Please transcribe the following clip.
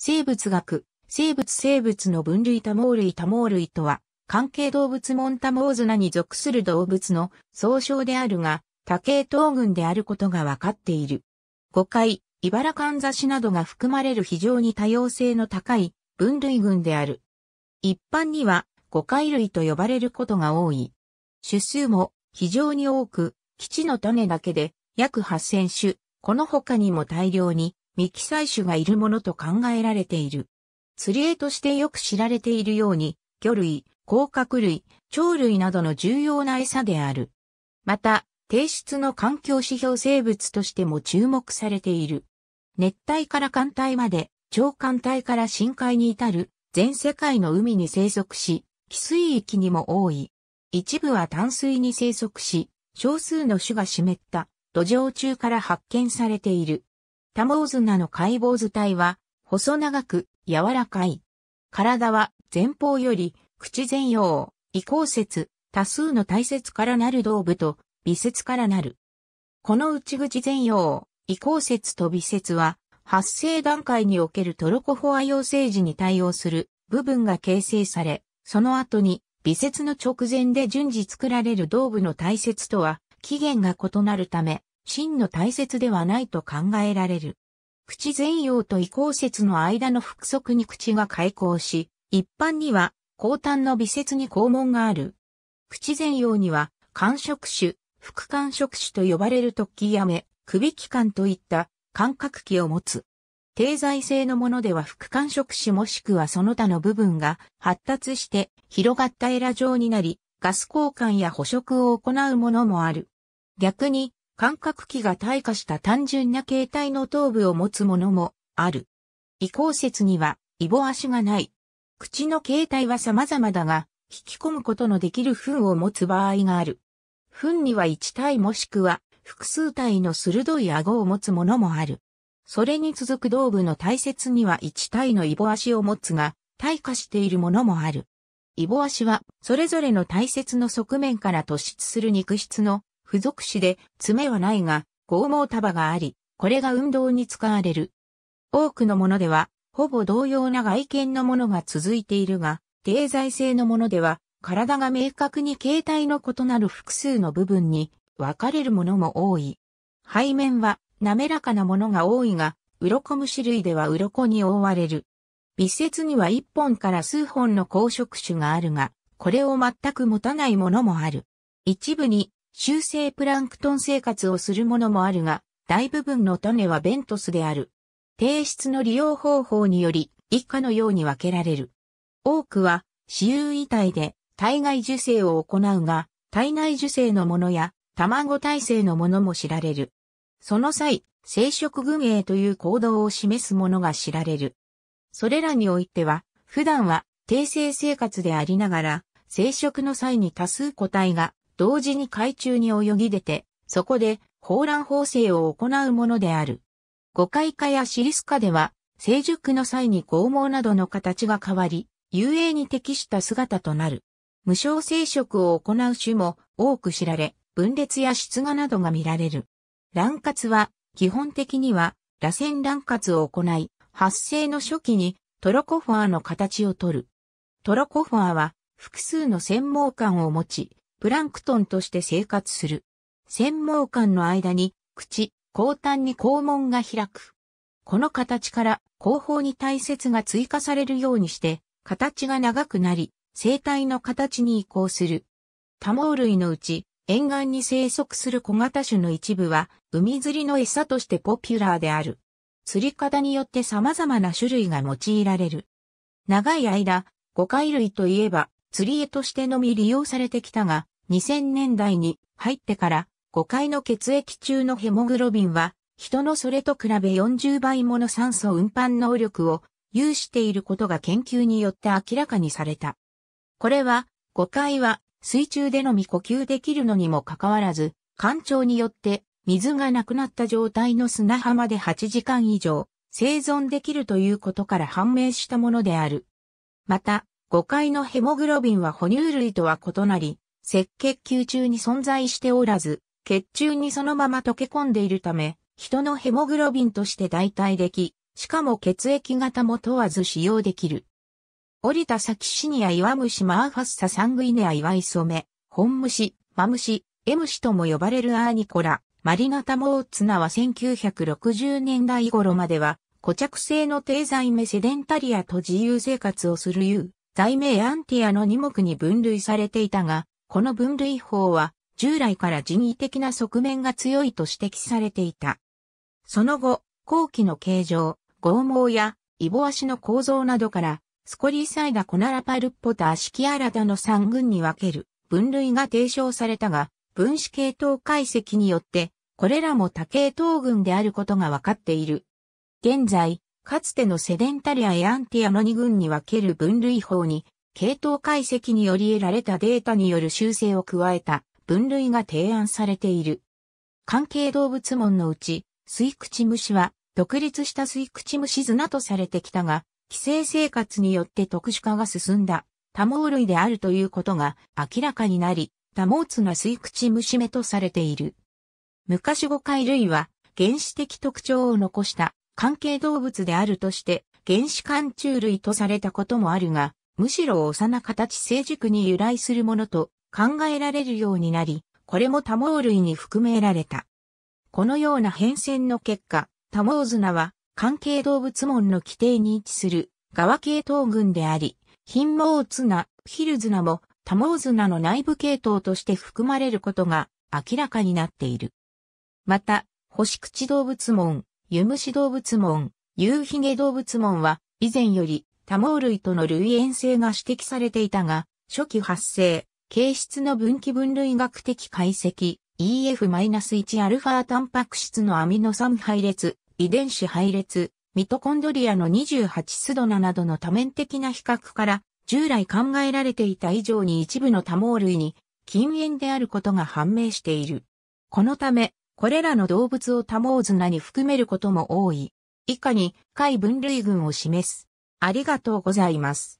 生物学、生物生物の分類多毛類多毛類とは、関係動物モモ多毛綱に属する動物の総称であるが、多系統群であることがわかっている。誤解、茨かんざしなどが含まれる非常に多様性の高い分類群である。一般には誤解類と呼ばれることが多い。種数も非常に多く、基地の種だけで約8000種、この他にも大量に未記載種がいるものと考えられている。釣り絵としてよく知られているように、魚類、甲殻類、鳥類などの重要な餌である。また、低質の環境指標生物としても注目されている。熱帯から寒帯まで、超寒帯から深海に至る、全世界の海に生息し、寄水域にも多い。一部は淡水に生息し、少数の種が湿った土壌中から発見されている。タモーズナの解剖図体は、細長く、柔らかい。体は、前方より、口前葉、移行節、多数の大節からなる胴部と、微節からなる。この内口前葉、移行節と微節は、発生段階におけるトロコフォア養成時に対応する部分が形成され、その後に、微節の直前で順次作られる胴部の大節とは、起源が異なるため、真の大切ではないと考えられる。口全容と移行節の間の複側に口が開口し、一般には後端の微節に肛門がある。口全容には、感触種、副感触種と呼ばれる突起や目、首器官といった感覚器を持つ。低在性のものでは副感触種もしくはその他の部分が発達して広がったエラ状になり、ガス交換や捕食を行うものもある。逆に、感覚器が退化した単純な形態の頭部を持つものもある。移行説には、イボ足がない。口の形態は様々だが、引き込むことのできる糞を持つ場合がある。糞には一体もしくは複数体の鋭い顎を持つものもある。それに続く胴部の大切には一体のイボ足を持つが、退化しているものもある。イボ足は、それぞれの大切の側面から突出する肉質の付属詞で、爪はないが、剛毛束があり、これが運動に使われる。多くのものでは、ほぼ同様な外見のものが続いているが、経済性のものでは、体が明確に形態の異なる複数の部分に分かれるものも多い。背面は滑らかなものが多いが、鱗虫類では鱗に覆われる。微節には一本から数本の光触種があるが、これを全く持たないものもある。一部に修正プランクトン生活をするものもあるが、大部分の種はベントスである。低質の利用方法により、以下のように分けられる。多くは、私有遺体で、体外受精を行うが、体内受精のものや、卵体制のものも知られる。その際、生殖群営という行動を示すものが知られる。それらにおいては、普段は、定性生活でありながら、生殖の際に多数個体が同時に海中に泳ぎ出て、そこで、放卵縫製を行うものである。誤解化やシリス化では、成熟の際に剛毛などの形が変わり、遊泳に適した姿となる。無償生殖を行う種も多く知られ、分裂や出芽などが見られる。卵活は、基本的には、螺旋卵活を行い、発生の初期にトロコフォアの形をとる。トロコフォアは、複数の専門感を持ち、プランクトンとして生活する。繊毛管の間に、口、後端に肛門が開く。この形から後方に大切が追加されるようにして、形が長くなり、生体の形に移行する。多毛類のうち、沿岸に生息する小型種の一部は、海釣りの餌としてポピュラーである。釣り方によって様々な種類が用いられる。長い間、五海類といえば、釣り絵としてのみ利用されてきたが、2000年代に入ってから誤解の血液中のヘモグロビンは、人のそれと比べ40倍もの酸素運搬能力を有していることが研究によって明らかにされた。これは、誤解は水中でのみ呼吸できるのにもかかわらず、干潮によって水がなくなった状態の砂浜で8時間以上生存できるということから判明したものである。また、誤階のヘモグロビンは哺乳類とは異なり、赤血球中に存在しておらず、血中にそのまま溶け込んでいるため、人のヘモグロビンとして代替でき、しかも血液型も問わず使用できる。降たサキシニア岩虫マーファッササングイネア岩イソメ、本虫、マムシ、エムシとも呼ばれるアーニコラ、マリナタモーツナは1960年代頃までは、固着性の低剤メセデンタリアと自由生活をする U。罪名アンティアの2目に分類されていたが、この分類法は従来から人為的な側面が強いと指摘されていた。その後、後期の形状、剛毛やイボ足の構造などから、スコリーサイダコナラパルッポターシキアラダの3群に分ける分類が提唱されたが、分子系統解析によって、これらも多系統群であることが分かっている。現在、かつてのセデンタリアエアンティアの2群に分ける分類法に、系統解析により得られたデータによる修正を加えた分類が提案されている。関係動物門のうち、スイクチムシは独立したスイクチムシ綱とされてきたが、寄生生活によって特殊化が進んだ多毛類であるということが明らかになり、多毛綱スイクチ虫目とされている。昔五回類は原始的特徴を残した関係動物であるとして原始環虫類とされたこともあるが、むしろ幼形成熟に由来するものと考えられるようになり、これも多毛類に含められた。このような変遷の結果、多毛綱は関係動物門の規定に位置する側系統群であり、貧毛綱、ヒル綱も多毛綱の内部系統として含まれることが明らかになっている。また、星口動物門、湯虫動物門、夕ヒゲ動物門は、以前より多毛類との類縁性が指摘されていたが、初期発生、形質の分岐分類学的解析、EF-1α タンパク質のアミノ酸配列、遺伝子配列、ミトコンドリアの28スドナなどの多面的な比較から、従来考えられていた以上に一部の多毛類に禁煙であることが判明している。このため、これらの動物を多毛綱に含めることも多い。以下に、下位分類群を示す。ありがとうございます。